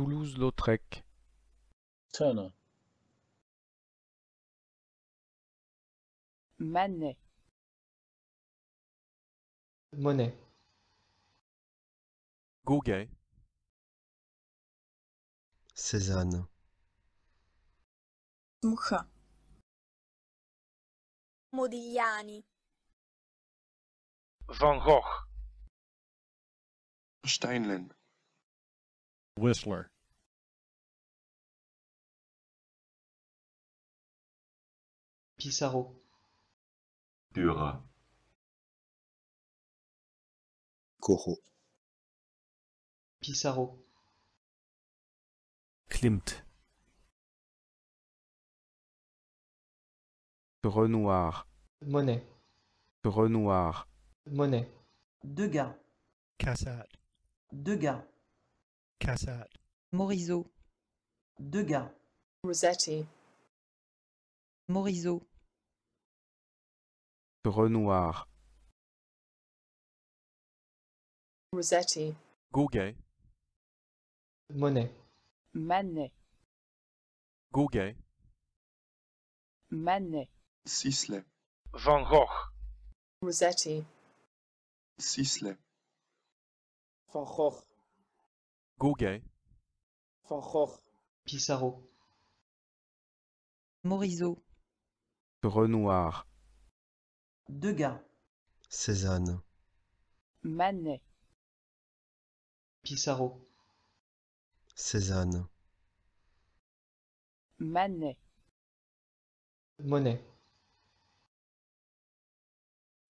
Toulouse-Lautrec Turner Manet Monet Gauguin Cézanne Moucha Modigliani Van Gogh Steinlen whistler Pissarro Dura Corot Pissarro Klimt Renoir Monet Renoir Monet Degas Cassade Degas Cassatt, Morisot, Degas, Rossetti, Morisot, Renoir, Rossetti, Gauguin, Monet, Manet, Gauguin, Manet, Sisley, Van Gogh, Rossetti, Sisley, Van Gogh. Gauguin, Pissarro, Morisot, Renoir, Degas, Cézanne, Manet, Pissarro, Cézanne, Manet, Monet,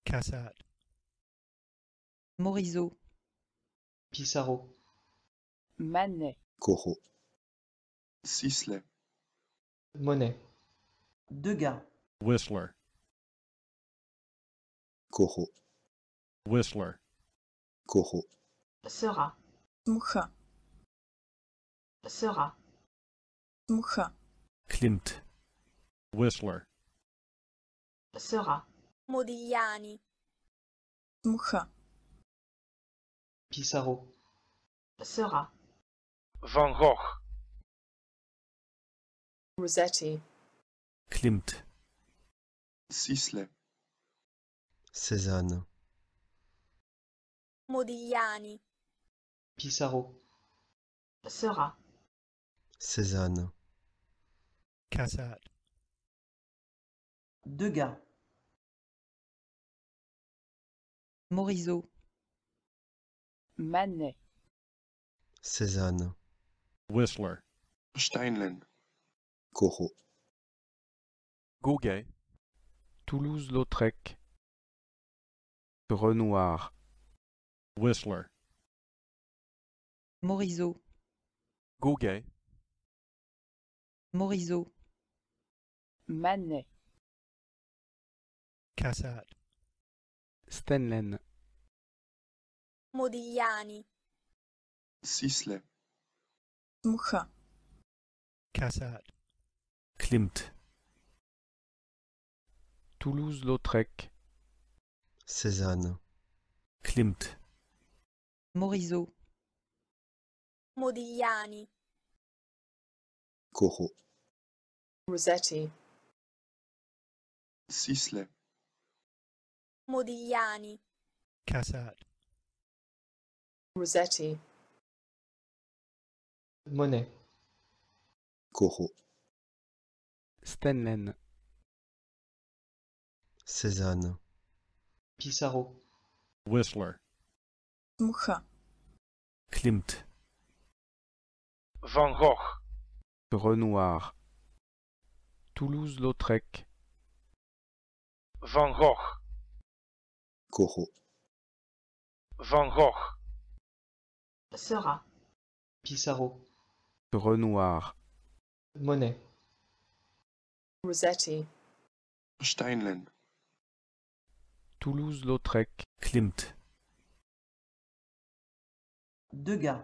Cassatt, Morisot, Pissarro, Manet. Corot. Sisley. Monet. Degas. Whistler. Corot. Whistler. Corot. Sera. Mucha. Sera. Moucha Klimt. Whistler. Sera. Modigliani. Moucha Pissarro. Sera. Van Gogh. Rossetti. Klimt. Sisley. Cézanne. Modigliani. Pissarro. Sera. Cézanne. Cassatt. Degas. Morisot. Manet. Cézanne. Whistler. Steinlen. Coho. Gauguin. Toulouse-Lautrec. Renoir. Whistler. Morisot. Gauguet. Morisot. Manet. Cassatt. Stenlen. Modigliani. Sisley. Mucha Klimt Toulouse-Lautrec Cézanne Klimt Morisot Modigliani Corot Rossetti Sisley Modigliani Cassat. Rossetti Monet. Corot. Stenlen. Cézanne. Pissarro. Whistler. Mucha. Klimt. Van Gogh. Renoir. Toulouse-Lautrec. Van Gogh. Corot. Van Gogh. Sera. Pissarro. Renoir. Monet. Rossetti. Steinlen. Toulouse-Lautrec. Klimt. Degas.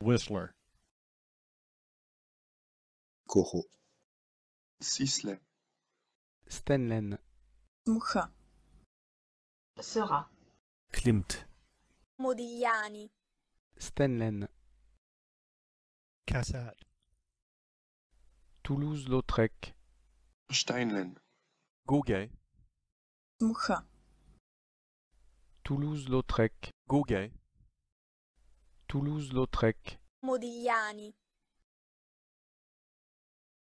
Whistler. Corot. Sisley. Stenlen. Mucha. Sera. Klimt. Modigliani. Stenlen. Toulouse-Lautrec. Steinlen. Gauguin. Moucha Toulouse-Lautrec. Gauguin. Toulouse-Lautrec. Modigliani.